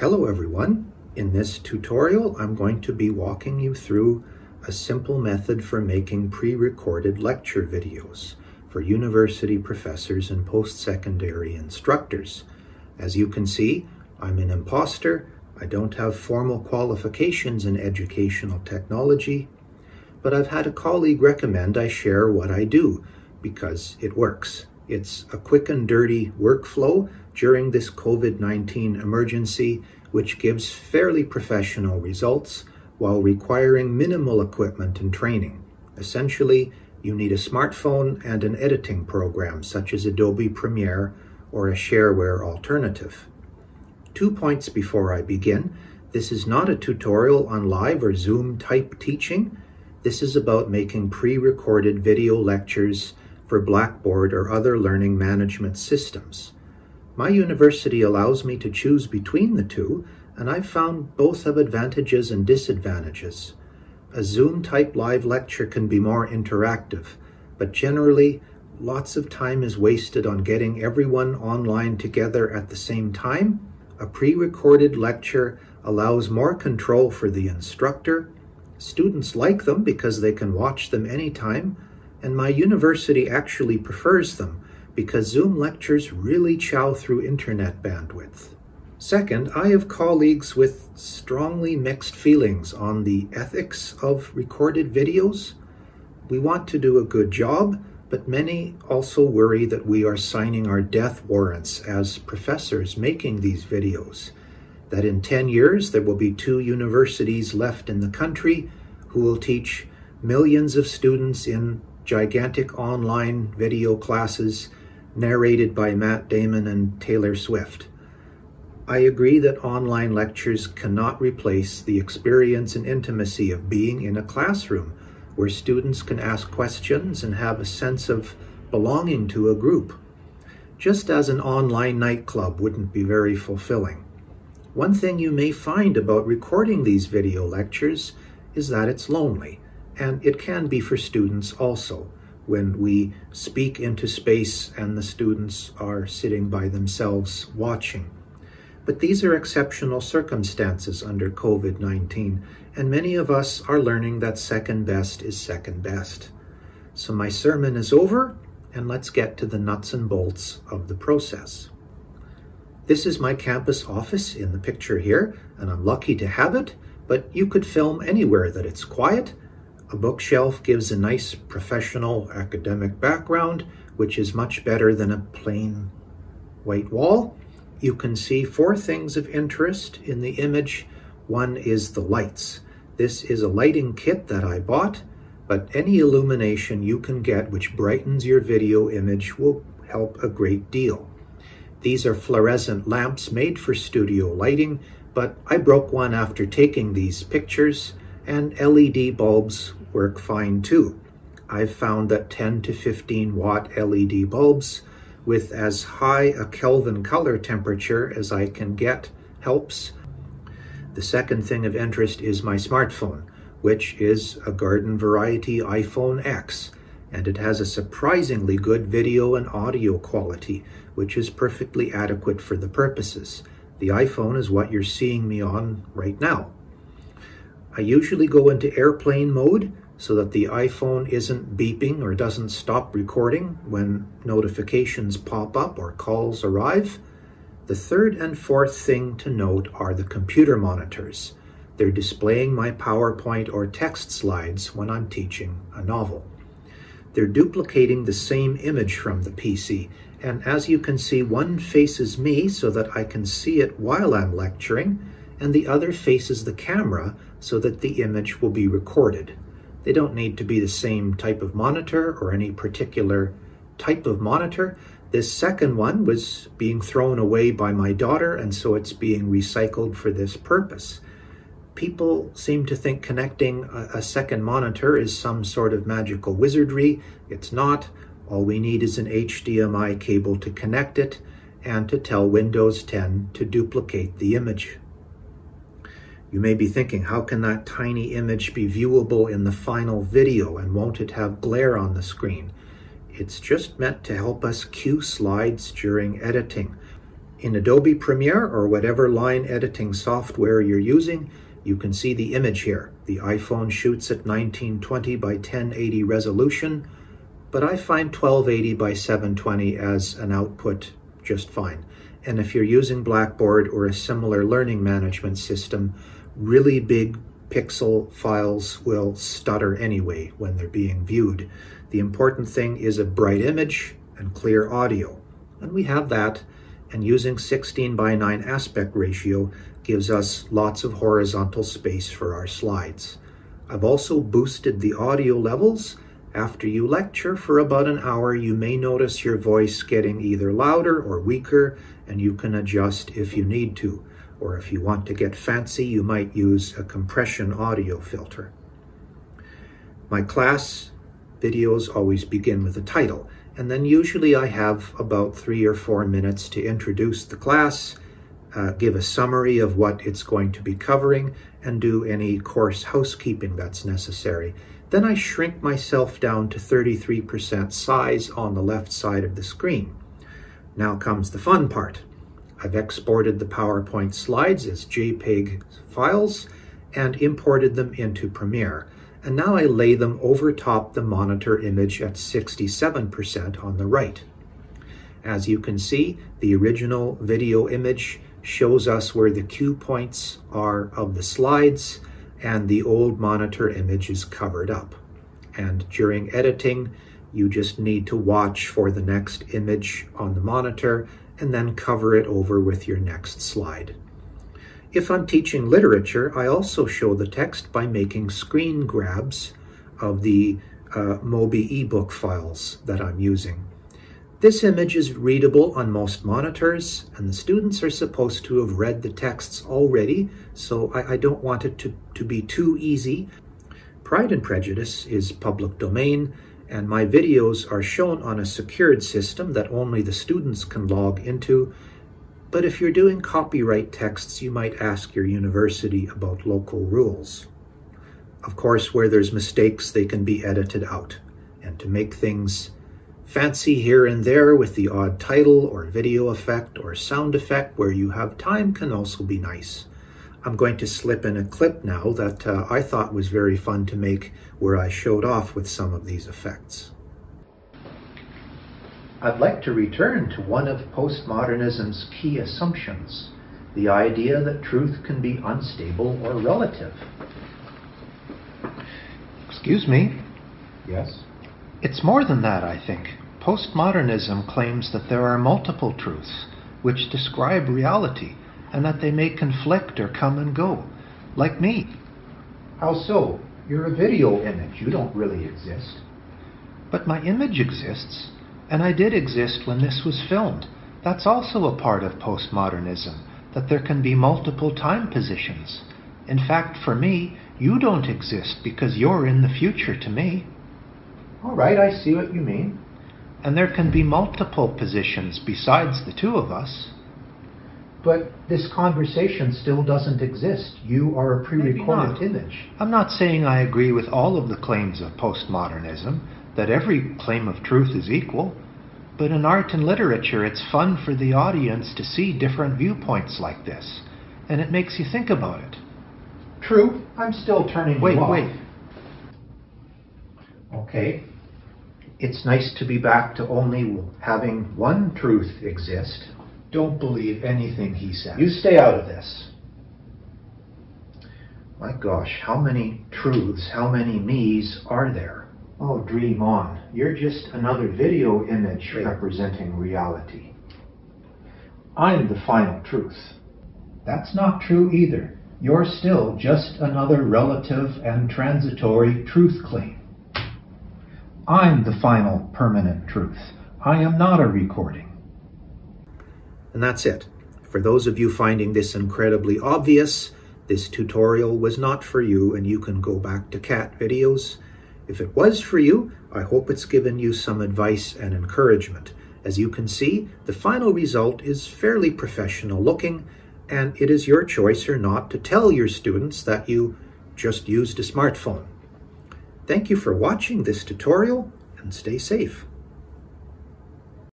Hello everyone. In this tutorial, I'm going to be walking you through a simple method for making pre-recorded lecture videos for university professors and post-secondary instructors. As you can see, I'm an imposter. I don't have formal qualifications in educational technology, but I've had a colleague recommend I share what I do because it works. It's a quick and dirty workflow during this COVID 19 emergency, which gives fairly professional results while requiring minimal equipment and training. Essentially, you need a smartphone and an editing program such as Adobe Premiere or a shareware alternative. Two points before I begin. This is not a tutorial on live or Zoom type teaching. This is about making pre-recorded video lectures for Blackboard or other learning management systems. My university allows me to choose between the two, and I've found both have advantages and disadvantages. A Zoom type live lecture can be more interactive, but generally, lots of time is wasted on getting everyone online together at the same time. A pre recorded lecture allows more control for the instructor. Students like them because they can watch them anytime and my university actually prefers them because Zoom lectures really chow through internet bandwidth. Second, I have colleagues with strongly mixed feelings on the ethics of recorded videos. We want to do a good job, but many also worry that we are signing our death warrants as professors making these videos. That in 10 years there will be two universities left in the country who will teach millions of students in gigantic online video classes narrated by Matt Damon and Taylor Swift. I agree that online lectures cannot replace the experience and intimacy of being in a classroom where students can ask questions and have a sense of belonging to a group, just as an online nightclub wouldn't be very fulfilling. One thing you may find about recording these video lectures is that it's lonely and it can be for students also when we speak into space and the students are sitting by themselves watching. But these are exceptional circumstances under COVID 19, and many of us are learning that second best is second best. So, my sermon is over, and let's get to the nuts and bolts of the process. This is my campus office in the picture here, and I'm lucky to have it, but you could film anywhere that it's quiet a bookshelf gives a nice professional academic background, which is much better than a plain white wall. You can see four things of interest in the image. One is the lights. This is a lighting kit that I bought, but any illumination you can get which brightens your video image will help a great deal. These are fluorescent lamps made for studio lighting, but I broke one after taking these pictures, and LED bulbs work fine too. I've found that 10 to 15 watt LED bulbs with as high a Kelvin color temperature as I can get helps. The second thing of interest is my smartphone, which is a garden variety iPhone X, and it has a surprisingly good video and audio quality, which is perfectly adequate for the purposes. The iPhone is what you're seeing me on right now. I usually go into airplane mode so that the iPhone isn't beeping or doesn't stop recording when notifications pop up or calls arrive. The third and fourth thing to note are the computer monitors. They're displaying my PowerPoint or text slides when I'm teaching a novel. They're duplicating the same image from the PC, and as you can see, one faces me so that I can see it while I'm lecturing, and the other faces the camera so that the image will be recorded. They don't need to be the same type of monitor or any particular type of monitor. This second one was being thrown away by my daughter, and so it's being recycled for this purpose. People seem to think connecting a, a second monitor is some sort of magical wizardry. It's not. All we need is an HDMI cable to connect it and to tell Windows 10 to duplicate the image. You may be thinking, how can that tiny image be viewable in the final video and won't it have glare on the screen? It's just meant to help us cue slides during editing. In Adobe Premiere or whatever line editing software you're using, you can see the image here. The iPhone shoots at 1920 by 1080 resolution, but I find 1280 by 720 as an output just fine. And if you're using Blackboard or a similar learning management system, really big pixel files will stutter anyway when they're being viewed. The important thing is a bright image and clear audio. And we have that, and using 16 by 9 aspect ratio gives us lots of horizontal space for our slides. I've also boosted the audio levels after you lecture for about an hour, you may notice your voice getting either louder or weaker, and you can adjust if you need to. Or if you want to get fancy, you might use a compression audio filter. My class videos always begin with a title, and then usually I have about three or four minutes to introduce the class, uh, give a summary of what it's going to be covering, and do any course housekeeping that's necessary. Then I shrink myself down to 33% size on the left side of the screen. Now comes the fun part. I've exported the PowerPoint slides as JPEG files and imported them into Premiere. And now I lay them over top the monitor image at 67% on the right. As you can see, the original video image shows us where the cue points are of the slides, and the old monitor image is covered up. And during editing, you just need to watch for the next image on the monitor and then cover it over with your next slide. If I'm teaching literature, I also show the text by making screen grabs of the uh, Mobi ebook files that I'm using. This image is readable on most monitors, and the students are supposed to have read the texts already, so I, I don't want it to, to be too easy. Pride and Prejudice is public domain, and my videos are shown on a secured system that only the students can log into. But if you're doing copyright texts, you might ask your university about local rules. Of course, where there's mistakes, they can be edited out. And to make things fancy here and there with the odd title or video effect or sound effect where you have time can also be nice. I'm going to slip in a clip now that uh, I thought was very fun to make where I showed off with some of these effects. I'd like to return to one of postmodernism's key assumptions, the idea that truth can be unstable or relative. Excuse me? Yes? It's more than that, I think. Postmodernism claims that there are multiple truths which describe reality and that they may conflict or come and go, like me. How so? You're a video image. You don't really exist. But my image exists, and I did exist when this was filmed. That's also a part of postmodernism, that there can be multiple time positions. In fact, for me, you don't exist because you're in the future to me. All right, I see what you mean. And there can be multiple positions besides the two of us. But this conversation still doesn't exist. You are a pre recorded image. I'm not saying I agree with all of the claims of postmodernism, that every claim of truth is equal. But in art and literature, it's fun for the audience to see different viewpoints like this, and it makes you think about it. True, I'm still turning wait, you off. Wait, wait. Okay, it's nice to be back to only having one truth exist. Don't believe anything he says. You stay out of this. My gosh, how many truths, how many me's are there? Oh, dream on. You're just another video image representing reality. I'm the final truth. That's not true either. You're still just another relative and transitory truth claim. I'm the final permanent truth. I am not a recording. And that's it. For those of you finding this incredibly obvious, this tutorial was not for you and you can go back to cat videos. If it was for you, I hope it's given you some advice and encouragement. As you can see, the final result is fairly professional looking, and it is your choice or not to tell your students that you just used a smartphone. Thank you for watching this tutorial and stay safe.